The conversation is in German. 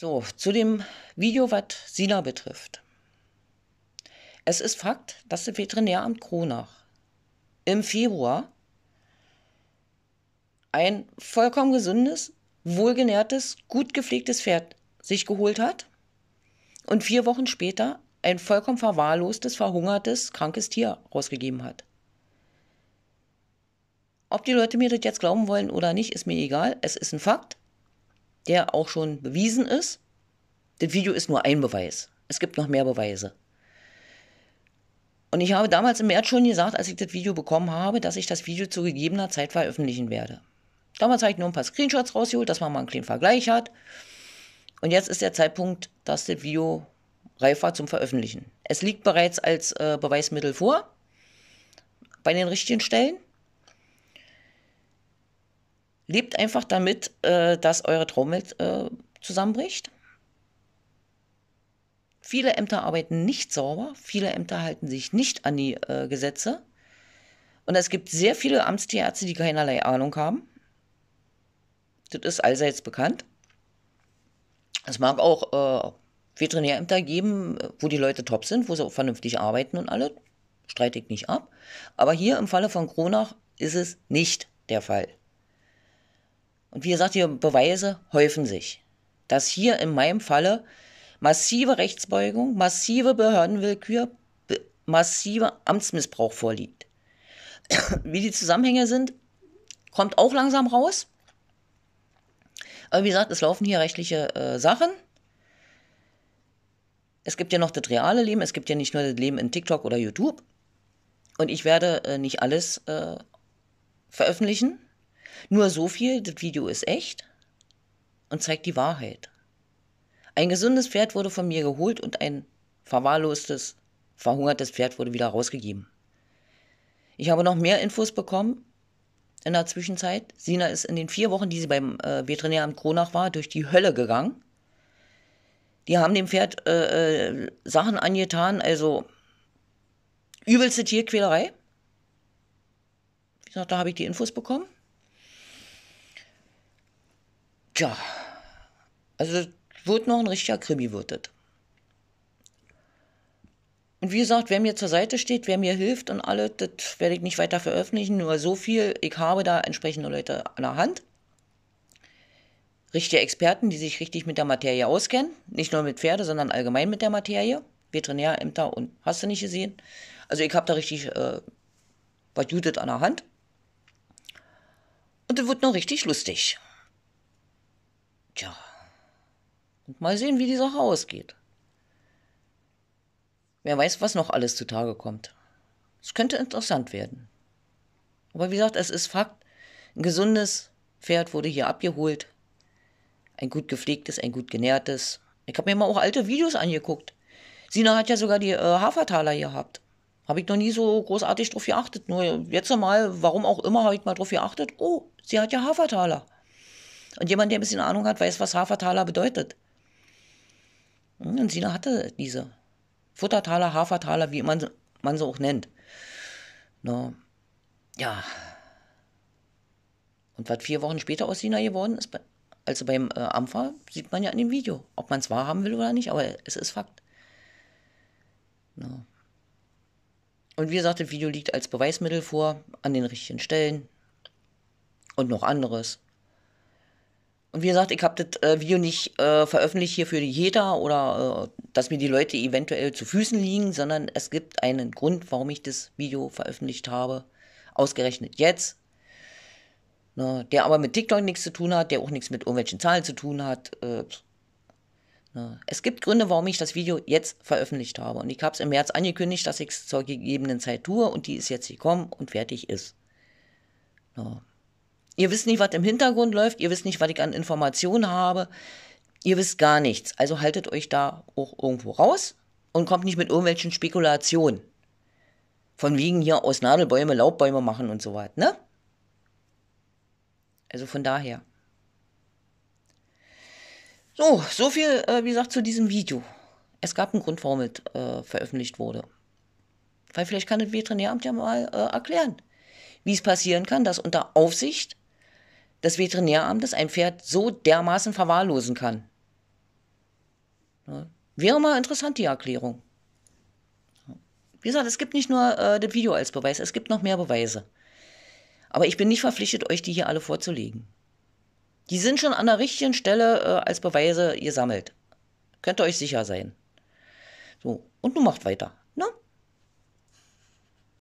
So, zu dem Video, was Sina betrifft. Es ist Fakt, dass das Veterinäramt Kronach im Februar ein vollkommen gesundes, wohlgenährtes, gut gepflegtes Pferd sich geholt hat und vier Wochen später ein vollkommen verwahrlostes, verhungertes, krankes Tier rausgegeben hat. Ob die Leute mir das jetzt glauben wollen oder nicht, ist mir egal. Es ist ein Fakt der auch schon bewiesen ist. Das Video ist nur ein Beweis. Es gibt noch mehr Beweise. Und ich habe damals im März schon gesagt, als ich das Video bekommen habe, dass ich das Video zu gegebener Zeit veröffentlichen werde. Damals habe ich nur ein paar Screenshots rausgeholt, dass man mal einen kleinen Vergleich hat. Und jetzt ist der Zeitpunkt, dass das Video reif war zum Veröffentlichen. Es liegt bereits als äh, Beweismittel vor, bei den richtigen Stellen lebt einfach damit, äh, dass eure Traumwelt äh, zusammenbricht. Viele Ämter arbeiten nicht sauber, viele Ämter halten sich nicht an die äh, Gesetze. Und es gibt sehr viele Amtstierärzte, die keinerlei Ahnung haben. Das ist allseits bekannt. Es mag auch äh, Veterinärämter geben, wo die Leute top sind, wo sie auch vernünftig arbeiten und alle. Streite ich nicht ab. Aber hier im Falle von Kronach ist es nicht der Fall. Und wie gesagt, die Beweise häufen sich. Dass hier in meinem Falle massive Rechtsbeugung, massive Behördenwillkür, massiver Amtsmissbrauch vorliegt. wie die Zusammenhänge sind, kommt auch langsam raus. Aber wie gesagt, es laufen hier rechtliche äh, Sachen. Es gibt ja noch das reale Leben, es gibt ja nicht nur das Leben in TikTok oder YouTube. Und ich werde äh, nicht alles äh, veröffentlichen. Nur so viel, das Video ist echt und zeigt die Wahrheit. Ein gesundes Pferd wurde von mir geholt und ein verwahrlostes, verhungertes Pferd wurde wieder rausgegeben. Ich habe noch mehr Infos bekommen in der Zwischenzeit. Sina ist in den vier Wochen, die sie beim äh, Veterinäramt Kronach war, durch die Hölle gegangen. Die haben dem Pferd äh, äh, Sachen angetan, also übelste Tierquälerei. Wie gesagt, da habe ich die Infos bekommen. Tja, also wird noch ein richtiger Krimi, wird das. Und wie gesagt, wer mir zur Seite steht, wer mir hilft und alle, das werde ich nicht weiter veröffentlichen. Nur so viel, ich habe da entsprechende Leute an der Hand. Richtige Experten, die sich richtig mit der Materie auskennen. Nicht nur mit Pferde, sondern allgemein mit der Materie. Veterinärämter und hast du nicht gesehen. Also ich habe da richtig äh, was Judith an der Hand. Und das wird noch richtig lustig. Tja. Und mal sehen, wie die Sache ausgeht. Wer weiß, was noch alles zutage kommt. Es könnte interessant werden. Aber wie gesagt, es ist Fakt. Ein gesundes Pferd wurde hier abgeholt. Ein gut gepflegtes, ein gut genährtes. Ich habe mir mal auch alte Videos angeguckt. Sina hat ja sogar die äh, Hafertaler gehabt. Habe ich noch nie so großartig drauf geachtet. Nur jetzt mal, warum auch immer, habe ich mal drauf geachtet. Oh, sie hat ja Hafertaler. Und jemand, der ein bisschen Ahnung hat, weiß, was Hafertaler bedeutet. Hm, und Sina hatte diese. Futtertaler, Hafertaler, wie man, man sie auch nennt. No. Ja. Und was vier Wochen später aus Sina geworden ist, also beim äh, Ampfer, sieht man ja in dem Video, ob man es wahrhaben will oder nicht, aber es ist Fakt. No. Und wie gesagt, das Video liegt als Beweismittel vor, an den richtigen Stellen und noch anderes. Und wie gesagt, ich habe das äh, Video nicht äh, veröffentlicht hier für jeder oder äh, dass mir die Leute eventuell zu Füßen liegen, sondern es gibt einen Grund, warum ich das Video veröffentlicht habe. Ausgerechnet jetzt. Ne, der aber mit TikTok nichts zu tun hat, der auch nichts mit irgendwelchen Zahlen zu tun hat. Äh, ne. Es gibt Gründe, warum ich das Video jetzt veröffentlicht habe. Und ich habe es im März angekündigt, dass ich es zur gegebenen Zeit tue und die ist jetzt gekommen und fertig ist. Ne. Ihr wisst nicht, was im Hintergrund läuft, ihr wisst nicht, was ich an Informationen habe, ihr wisst gar nichts. Also haltet euch da auch irgendwo raus und kommt nicht mit irgendwelchen Spekulationen. Von wegen hier aus Nadelbäume Laubbäume machen und so weiter, ne? Also von daher. So, so viel, äh, wie gesagt, zu diesem Video. Es gab einen Grund, warum es äh, veröffentlicht wurde. Weil vielleicht kann das Veterinäramt ja mal äh, erklären, wie es passieren kann, dass unter Aufsicht des Veterinäramtes ein Pferd so dermaßen verwahrlosen kann. Wäre mal interessant, die Erklärung. Wie gesagt, es gibt nicht nur äh, das Video als Beweis, es gibt noch mehr Beweise. Aber ich bin nicht verpflichtet, euch die hier alle vorzulegen. Die sind schon an der richtigen Stelle äh, als Beweise gesammelt. Könnt ihr euch sicher sein. So, und nun macht weiter. Ne?